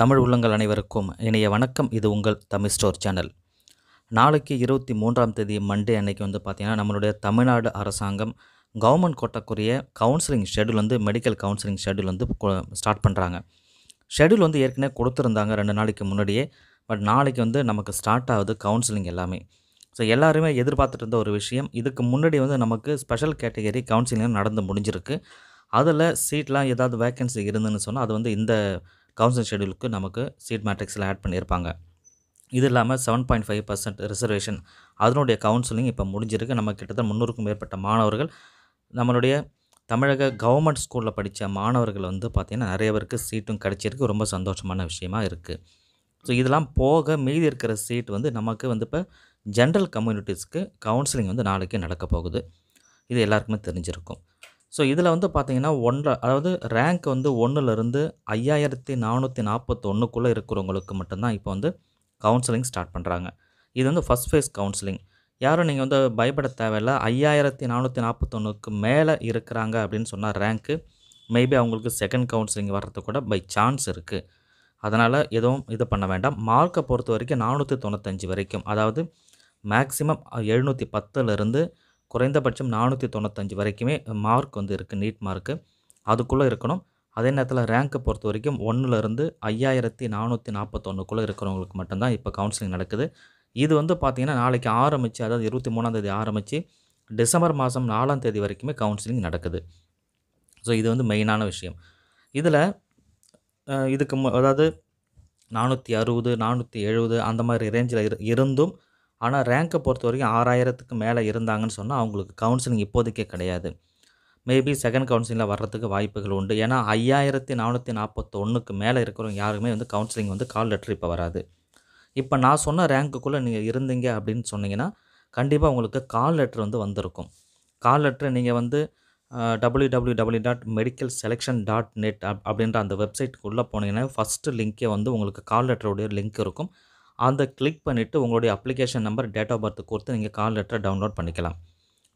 தமிழ் உள்ளங்கள் அனைவருக்கும் இணைய வணக்கம் இது உங்கள் தமிழ் ஸ்டோர் சேனல் நாளைக்கு இருபத்தி மூன்றாம் தேதி மண்டே அன்னைக்கு வந்து பார்த்திங்கன்னா நம்மளுடைய தமிழ்நாடு அரசாங்கம் கவர்மெண்ட் கோட்டக்குரிய கவுன்சிலிங் ஷெடியூல் வந்து மெடிக்கல் கவுன்சிலிங் ஷெடியூல் வந்து ஸ்டார்ட் பண்ணுறாங்க ஷெடியூல் வந்து ஏற்கனவே கொடுத்துருந்தாங்க ரெண்டு நாளைக்கு முன்னாடியே பட் நாளைக்கு வந்து நமக்கு ஸ்டார்ட் ஆகுது கவுன்சிலிங் எல்லாமே ஸோ எல்லாருமே எதிர்பார்த்துட்டு இருந்த ஒரு விஷயம் இதுக்கு முன்னாடி வந்து நமக்கு ஸ்பெஷல் கேட்டகரி கவுன்சிலிங் நடந்து முடிஞ்சிருக்கு அதில் சீட்லாம் ஏதாவது வேக்கன்சி இருந்துன்னு சொன்னால் அது வந்து இந்த கவுன்சில் ஷெடியூலுக்கு நமக்கு சீட் மேட்ரிக்ஸில் ஆட் பண்ணியிருப்பாங்க இது இல்லாமல் seven point five percent reservation அதனுடைய கவுன்சிலிங் இப்போ முடிஞ்சிருக்கு நம்ம கிட்டத்தட்ட முந்நூறுக்கும் மேற்பட்ட மாணவர்கள் நம்மளுடைய தமிழக கவர்மெண்ட் ஸ்கூலில் படித்த மாணவர்கள் வந்து பார்த்திங்கன்னா நிறைய பேருக்கு சீட்டும் கிடச்சிருக்கு ரொம்ப சந்தோஷமான விஷயமா இருக்குது ஸோ இதெல்லாம் போக மீதி இருக்கிற சீட் வந்து நமக்கு வந்து இப்போ ஜென்ரல் கம்யூனிட்டிஸ்க்கு கவுன்சிலிங் வந்து நாளைக்கு நடக்க போகுது இது எல்லாருக்குமே தெரிஞ்சிருக்கும் ஸோ இதில் வந்து பார்த்திங்கன்னா ஒன்றில் அதாவது ரேங்க் வந்து ஒன்றுலேருந்து ஐயாயிரத்தி நானூற்றி நாற்பத்தொன்னுக்குள்ளே இருக்கிறவங்களுக்கு மட்டும்தான் இப்போ வந்து கவுன்சிலிங் ஸ்டார்ட் பண்ணுறாங்க இது வந்து ஃபஸ்ட் ஃபேஸ் கவுன்சிலிங் யாரும் நீங்கள் வந்து பயப்பட தேவையில்ல ஐயாயிரத்தி நானூற்றி நாற்பத்தொன்னுக்கு மேலே இருக்கிறாங்க அப்படின்னு சொன்னால் ரேங்க்கு மேபி அவங்களுக்கு செகண்ட் கவுன்சிலிங் வர்றது கூட பை சான்ஸ் இருக்குது அதனால் எதுவும் இது பண்ண வேண்டாம் மார்க்கை பொறுத்த வரைக்கும் நானூற்றி தொண்ணூத்தஞ்சு வரைக்கும் அதாவது மேக்ஸிமம் எழுநூற்றி பத்துலேருந்து குறைந்தபட்சம் நானூற்றி தொண்ணூத்தஞ்சு வரைக்குமே மார்க் வந்து இருக்குது நீட் மார்க்கு அதுக்குள்ளே இருக்கணும் அதே நேரத்தில் ரேங்க்கை பொறுத்த வரைக்கும் ஒன்றுலேருந்து ஐயாயிரத்தி நானூற்றி நாற்பத்தொன்றுக்குள்ளே இருக்கிறவங்களுக்கு மட்டும்தான் இப்போ கவுன்சிலிங் நடக்குது இது வந்து பார்த்திங்கன்னா நாளைக்கு ஆரம்பித்து அதாவது இருபத்தி மூணாந்தேதி ஆரம்பித்து டிசம்பர் மாதம் நாலாம் தேதி வரைக்குமே கவுன்சிலிங் நடக்குது ஸோ இது வந்து மெயினான விஷயம் இதில் இதுக்கு அதாவது நானூற்றி அறுபது நானூற்றி எழுபது அந்த மாதிரி ரேஞ்சில் இருந்தும் ஆனால் ரேங்கை பொறுத்த வரைக்கும் ஆறாயிரத்துக்கு மேலே இருந்தாங்கன்னு சொன்னால் அவங்களுக்கு கவுன்சிலிங் இப்போதைக்கே கிடையாது மேபி செகண்ட் கவுன்சிலிங்கில் வர்றதுக்கு வாய்ப்புகள் உண்டு ஏன்னா ஐயாயிரத்தி நானூற்றி நாற்பத்தொன்றுக்கு மேலே இருக்கிறவங்க யாருமே வந்து கவுன்சிலிங் வந்து கால் லெட்டர் இப்போ வராது இப்போ நான் சொன்ன ரேங்க்குள்ளே நீங்கள் இருந்தீங்க அப்படின்னு சொன்னீங்கன்னா கண்டிப்பாக உங்களுக்கு கால் லெட்ரு வந்து வந்திருக்கும் கால் லெட்ரு நீங்கள் வந்து W W W dot medical selection dot net அப் அப்படின்ற அந்த வெப்சைட்டுக்குள்ளே போனீங்கன்னா ஃபஸ்ட்டு லிங்க்கே வந்து உங்களுக்கு கால் லெட்டருடைய லிங்க் இருக்கும் அதை கிளிக் பண்ணிவிட்டு உங்களுடைய application number date of birth கொடுத்து நீங்கள் கால் லெட்டரை டவுன்லோட் பண்ணிக்கலாம்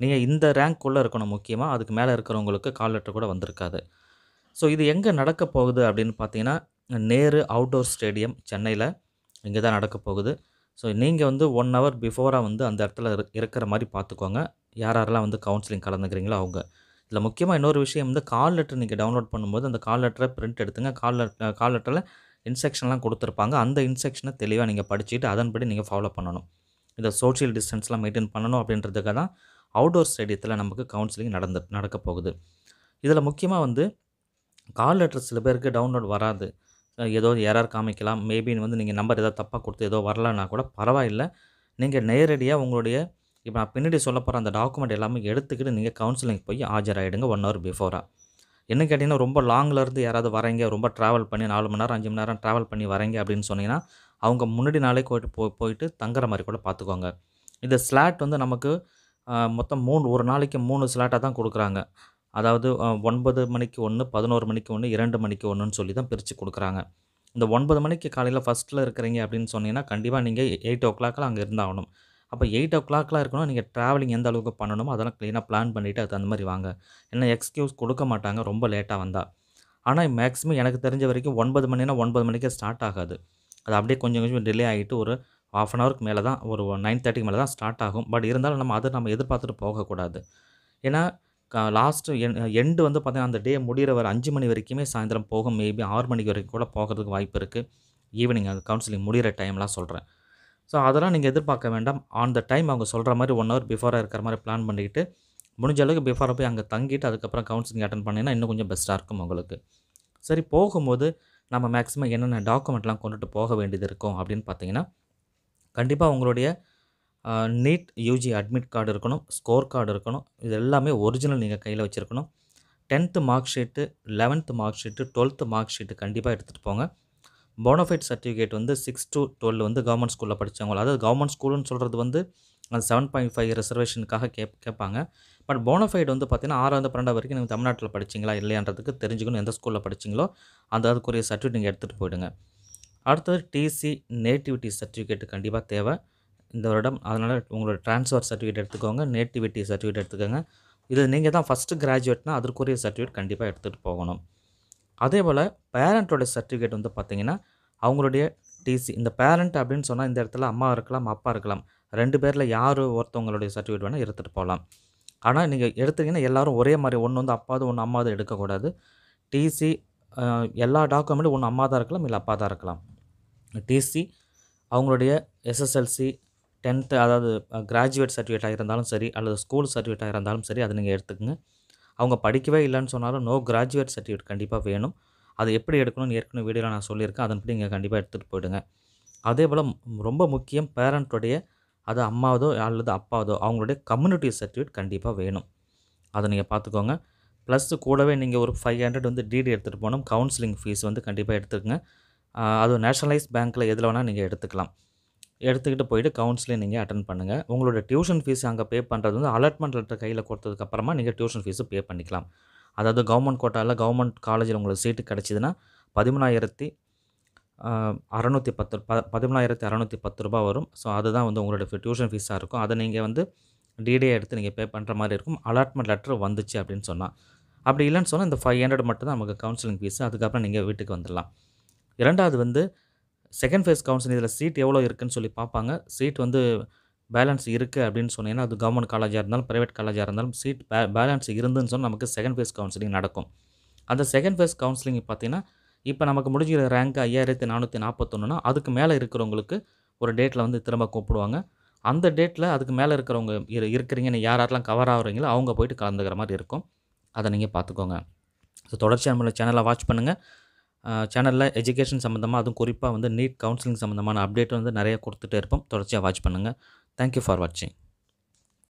நீங்கள் இந்த ரேங்க்குள்ளே இருக்கணும் முக்கியமாக அதுக்கு மேலே இருக்கிறவங்களுக்கு கால் லெட்டர் கூட வந்திருக்காது ஸோ இது எங்கே நடக்க போகுது அப்படின்னு பார்த்தீங்கன்னா நேரு அவுட்டோர் ஸ்டேடியம் சென்னையில் இங்கே தான் நடக்க போகுது ஸோ நீங்கள் வந்து ஒன் ஹவர் பிஃபோராக வந்து அந்த இடத்துல இருக்கிற மாதிரி பார்த்துக்கோங்க யார் யாரெல்லாம் வந்து கவுன்சிலிங் கலந்துக்கிறீங்களோ அவங்க இதில் முக்கியமாக இன்னொரு விஷயம் வந்து கால் லெட்டர் நீங்கள் டவுன்லோட் பண்ணும்போது அந்த கால் லெட்டரை பிரிண்ட் எடுத்துங்க கால் லெட் கால் லெட்டரில் இன்ஸ்ட்ரக்ஷன்லாம் கொடுத்துருப்பாங்க அந்த இன்ஸ்ட்ரக்ஷனை தெளிவாக நீங்கள் படிச்சுட்டு அதன்படி நீங்கள் ஃபாலோ பண்ணணும் இந்த சோஷியல் டிஸ்டன்ஸ்லாம் மெயின்டைன் பண்ணணும் அப்படின்றதுக்காக தான் அவுடோர் ஸ்டேடியத்தில் நமக்கு கவுன்சிலிங் நடந்து நடக்க போகுது இதில் முக்கியமாக வந்து கால் லெட்டர் சில பேருக்கு டவுன்லோட் வராது ஏதோ யாரார் காமிக்கலாம் மேபி வந்து நீங்கள் நம்பர் ஏதாவது தப்பாக கொடுத்து ஏதோ வரலன்னா கூட பரவாயில்லை நீங்கள் நேரடியாக உங்களுடைய இப்போ நான் பின்னாடி சொல்ல போகிற அந்த டாக்குமெண்ட் எல்லாமே எடுத்துக்கிட்டு நீங்கள் கவுன்சிலிங் போய் ஆஜராகிடுங்க ஒன் ஹவர் பிஃபோராக என்ன கேட்டிங்கன்னா ரொம்ப லாங்கிலேருந்து யாராவது வரீங்க ரொம்ப ட்ராவல் பண்ணி நாலு மணி நேரம் அஞ்சு மணி நேரம் ட்ராவல் பண்ணி வரீங்க அப்படின்னு சொன்னீங்கன்னா அவங்க முன்னாடி நாளே போயிட்டு போ போயிட்டு தங்குற மாதிரி கூட பார்த்துக்கோங்க இந்த ஸ்லாட் வந்து நமக்கு மொத்தம் மூணு ஒரு நாளைக்கு மூணு ஸ்லாட்டாக தான் கொடுக்குறாங்க அதாவது ஒன்பது மணிக்கு ஒன்று பதினோரு மணிக்கு ஒன்று இரண்டு மணிக்கு ஒன்றுன்னு சொல்லி தான் பிரித்து கொடுக்குறாங்க இந்த ஒன்பது மணிக்கு காலையில் ஃபஸ்ட்டில் இருக்கிறீங்க அப்படின்னு சொன்னீங்கன்னா கண்டிப்பாக நீங்கள் எயிட் ஓ கிளாக்கில் அங்கே இருந்தாகணும் அப்போ எயிட் ஓ கிளாக்லாம் இருக்கணும் நீங்கள் ட்ராவலிங் எந்த அளவுக்கு பண்ணணுமோ அதெல்லாம் க்ளீனாக பிளான் பண்ணிவிட்டு அது அந்த மாதிரி வாங்க ஏன்னா எக்ஸ்கியூஸ் கொடுக்க மாட்டாங்க ரொம்ப லேட்டாக வந்தால் ஆனால் மேக்ஸிமம் எனக்கு தெரிஞ்ச வரைக்கும் ஒன்பது மணினா ஒன்பது மணிக்கே ஸ்டார்ட் ஆகாது அது அப்படியே கொஞ்சம் கொஞ்சம் டிலே ஆகிட்டு ஒரு ஹாஃப் அன் ஹவருக்கு மேலே தான் ஒரு நைன் தேர்ட்டிக்கு மேலே தான் ஸ்டார்ட் ஆகும் பட் இருந்தாலும் நம்ம அதை நம்ம எதிர்பார்த்துட்டு போகக்கூடாது ஏன்னா லாஸ்ட்டு என் எண்டு வந்து பார்த்திங்கன்னா அந்த டே முடிகிற வர அஞ்சு மணி வரைக்குமே சாயந்தரம் போகும் மேபி ஆறு மணிக்கு வரைக்கும் கூட போகிறதுக்கு வாய்ப்பு இருக்குது ஈவினிங் அது கவுன்சிலிங் முடிகிற டைம்லாம் சொல்கிறேன் ஸோ அதெல்லாம் நீங்கள் எதிர்பார்க்க வேண்டாம் ஆன் த டைம் அவங்க சொல்கிற மாதிரி ஒன் ஹவர் பிஃபோராக இருக்கிற மாதிரி பிளான் பண்ணிக்கிட்டு முடிஞ்ச அளவுக்கு பிஃபோராக போய் அங்கே தங்கிட்டு அதுக்கப்புறம் கவுன்சிலிங் அட்டன் பண்ணிங்கன்னா இன்னும் கொஞ்சம் பெஸ்ட்டாக இருக்கும் உங்களுக்கு சரி போகும்போது நம்ம மேக்ஸிமம் என்னென்ன டாக்குமெண்ட்லாம் கொண்டுட்டு போக வேண்டியது இருக்கும் அப்படின்னு பார்த்தீங்கன்னா கண்டிப்பாக உங்களுடைய நீட் யூஜி அட்மிட் கார்டு இருக்கணும் ஸ்கோர் கார்டு இருக்கணும் இது எல்லாமே ஒரிஜினல் நீங்கள் கையில் வச்சுருக்கணும் tenth mark sheet eleventh mark sheet twelfth mark sheet கண்டிப்பாக எடுத்துகிட்டு போங்க போனோஃபைட் சர்டிஃபிகேட் வந்து சிக்ஸ் டு டுவெல் வந்து கவர்மெண்ட் ஸ்கூலில் படித்தவங்க அதாவது கவர்மெண்ட் ஸ்கூல்னு சொல்கிறது வந்து அந்த செவன் பாயிண்ட் ஃபைவ் ரிசர்வேஷனுக்காக கேப் கேட்பாங்க பட் போனஃபைடு வந்து பார்த்தீங்கன்னா ஆறாவது பன்னெண்டாவது வரைக்கும் நீங்கள் தமிழ்நாட்டில் படிச்சிங்களா இல்லையான்றதுக்கு தெரிஞ்சுக்கணும் எந்த ஸ்கூலில் படிச்சிங்களோ அந்த அதுக்குரிய சர்டிஃபிகேட் நீங்கள் எடுத்துகிட்டு போயிடுங்க அடுத்தது டிசி நேட்டிவிட்டி சர்டிஃபிகேட் கண்டிப்பாக தேவை இந்த வருடம் அதனால் உங்களோட ட்ரான்ஸ்ஃபர் சர்டிஃபிகேட் எடுத்துக்கோங்க நேட்டிவிட்டி சர்டிஃபிகேட் எடுத்துக்கோங்க இது நீங்கள் தான் ஃபஸ்ட்டு கிராஜுவேட்னா அதற்குரிய சர்டிஃபிகேட் கண்டிப்பாக எடுத்துகிட்டு போகணும் அதே போல் பேரண்ட்டோட சர்டிஃபிகேட் வந்து பார்த்திங்கன்னா அவங்களுடைய டிசி இந்த பேரண்ட் அப்படின்னு சொன்னால் இந்த இடத்துல அம்மா இருக்கலாம் அப்பா இருக்கலாம் ரெண்டு பேரில் யார் ஒருத்தவங்களுடைய சர்டிஃபிகேட் வேணால் எடுத்துகிட்டு போகலாம் ஆனால் நீங்கள் எடுத்துக்கிங்கன்னா எல்லோரும் ஒரே மாதிரி ஒன்று வந்து அப்பாவது ஒன்று அம்மாவது எடுக்கக்கூடாது டிசி எல்லா டாக்குமெண்ட்டும் ஒன்று அம்மா தான் இருக்கலாம் இல்லை அப்பா தான் இருக்கலாம் டிசி அவங்களுடைய எஸ்எஸ்எல்சி டென்த்து அதாவது கிராஜுவேட் சர்டிஃபிகேட்டாக இருந்தாலும் சரி அல்லது ஸ்கூல் சர்டிஃபிகேட்டாக இருந்தாலும் சரி அதை நீங்கள் எடுத்துக்கோங்க அவங்க படிக்கவே இல்லைன்னு சொன்னாலும் நோ கிராஜுவேட் சர்டிஃபிகேட் கண்டிப்பாக வேணும் அது எப்படி எடுக்கணும்னு ஏற்கனவே வீடியோவில் நான் சொல்லியிருக்கேன் அதன்படி நீங்கள் கண்டிப்பாக எடுத்துகிட்டு போயிடுங்க அதே போல் ரொம்ப முக்கியம் பேரண்ட்டுடைய அது அம்மாவதோ அல்லது அப்பாவதோ அவங்களுடைய கம்யூனிட்டி சர்டிஃபிகேட் கண்டிப்பாக வேணும் அதை நீங்கள் பார்த்துக்கோங்க ப்ளஸ் கூடவே நீங்கள் ஒரு ஃபைவ் ஹண்ட்ரட் வந்து டிடி எடுத்துகிட்டு போனோம் கவுன்சிலிங் ஃபீஸ் வந்து கண்டிப்பாக எடுத்துக்கோங்க அது நேஷனலைஸ் பேங்க்கில் எதில் வேணால் நீங்கள் எடுத்துக்கலாம் எடுத்துக்கிட்டு போயிட்டு கவுன்சிலிங் நீங்கள் அட்டன் பண்ணுங்கள் உங்களோட டியூஷன் ஃபீஸ் அங்கே பே பண்ணுறது வந்து அலாட்மெண்ட் லெட்டர் கையில் கொடுத்ததுக்கப்புறமா நீங்கள் டியூஷன் ஃபீஸு பே பண்ணிக்கலாம் அதாவது கவர்மெண்ட் கோட்டாவில் கவர்மெண்ட் காலேஜில் உங்களுக்கு சீட்டு கிடச்சிதுன்னா பதிமூணாயிரத்தி அறநூற்றி பத்து ப பதிமூணாயிரத்தி அறநூற்றி பத்து ரூபா வரும் ஸோ அதுதான் வந்து உங்களோட டியூஷன் ஃபீஸாக இருக்கும் அதை நீங்கள் வந்து டிடிஏ எடுத்து நீங்கள் பே பண்ணுற மாதிரி இருக்கும் அலாட்மெண்ட் லெட்ரு வந்துச்சு அப்படின்னு சொன்னால் அப்படி இல்லைன்னு சொன்னால் இந்த ஃபைவ் ஹண்ட்ரட் மட்டும் தான் நமக்கு கவுன்சிலிங் ஃபீஸ் அதுக்கப்புறம் நீங்கள் வீட்டுக்கு வந்துடலாம் இரண்டாவது வந்து செகண்ட் ஃபேஸ் கவுன்சில் இதில் சீட் எவ்வளோ இருக்குதுன்னு சொல்லி பார்ப்பாங்க சீட் வந்து பேலன்ஸ் இருக்குது அப்படின்னு சொன்னீங்கன்னா அது கவர்மெண்ட் காலேஜாக இருந்தாலும் ப்ரைவேட் காலேஜாக இருந்தாலும் சீட் பே பேலன்ஸ் இருந்துன்னு சொன்னால் நமக்கு செகண்ட் ஃபேஸ் கவுன்சிலிங் நடக்கும் அந்த செகண்ட் ஃபேஸ் கவுன்சிலிங் பார்த்தீங்கன்னா இப்போ நமக்கு முடிஞ்சிற ரேங்க் ஐயாயிரத்தி நானூற்றி நாற்பத்தொன்னுனா அதுக்கு மேலே இருக்கிறவங்களுக்கு ஒரு டேட்டில் வந்து திரும்ப கூப்பிடுவாங்க அந்த டேட்டில் அதுக்கு மேலே இருக்கிறவங்க இரு இருக்கிறீங்கன்னு யார் யாரெல்லாம் கவர் ஆகுறீங்களோ அவங்க போயிட்டு கலந்துக்கிற மாதிரி இருக்கும் அதை நீங்கள் பார்த்துக்கோங்க ஸோ தொடர்ச்சியாக நம்மளோட சேனலை வாட்ச் பண்ணுங்கள் சேனலில் எஜுகேஷன் சம்மந்தமாக அதுவும் குறிப்பாக வந்து நீட் கவுன்சிலிங் சம்மந்தமான அப்டேட் வந்து நிறைய கொடுத்துட்டே இருப்போம் தொடர்ச்சியாக வாட்ச் பண்ணுங்கள் தேங்க்யூ ஃபார் வாட்சிங்